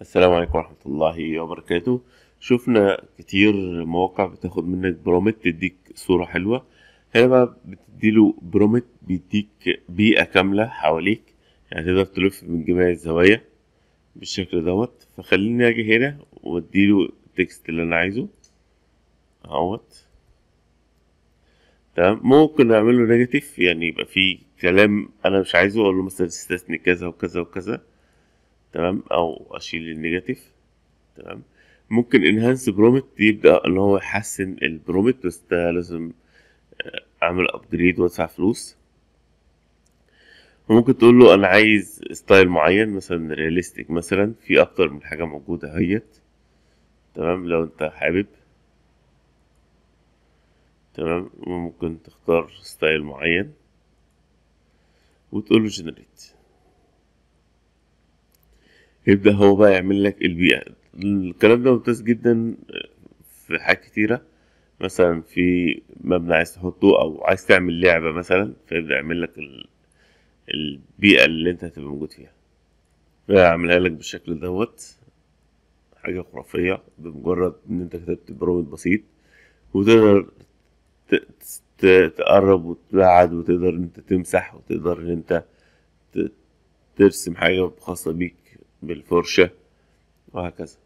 السلام عليكم ورحمة الله وبركاته شفنا كتير مواقع بتاخد منك برومت تديك صورة حلوة هنا بقى بتديله برومت بيديك بيئة كاملة حواليك يعني تقدر تلف من جميع الزوايا بالشكل دوت فخليني اجي هنا واديله التكست اللي انا عايزه اهوت تمام ممكن اعمله نيجاتيف يعني يبقى فيه كلام انا مش عايزه اقول له مثلا تستثني كذا وكذا وكذا تمام او اشيل النيجاتيف تمام ممكن انهانس برومت يبدا ان هو يحسن البرومت بس ده لازم آه، اعمل ابجريد وادفع فلوس وممكن تقول له انا عايز ستايل معين مثلا رياليستيك مثلا في اكتر من حاجه موجوده اهيت تمام لو انت حابب تمام وممكن تختار ستايل معين وتقول له جنريت يبدا هو بقى يعمل لك البيئه الكلام ده ممتاز جدا في حاجات كتيره مثلا في مبنى عايز تحطه او عايز تعمل لعبه مثلا فيبدا يعمل لك البيئه اللي انت هتبقى موجود فيها اعملها لك بالشكل دوت حاجه خرافيه بمجرد ان انت كتبت برومت بسيط وتقدر تقرب وتبعد وتقدر ان انت تمسح وتقدر ان انت ترسم حاجه خاصه بيك بالفرشة وهكذا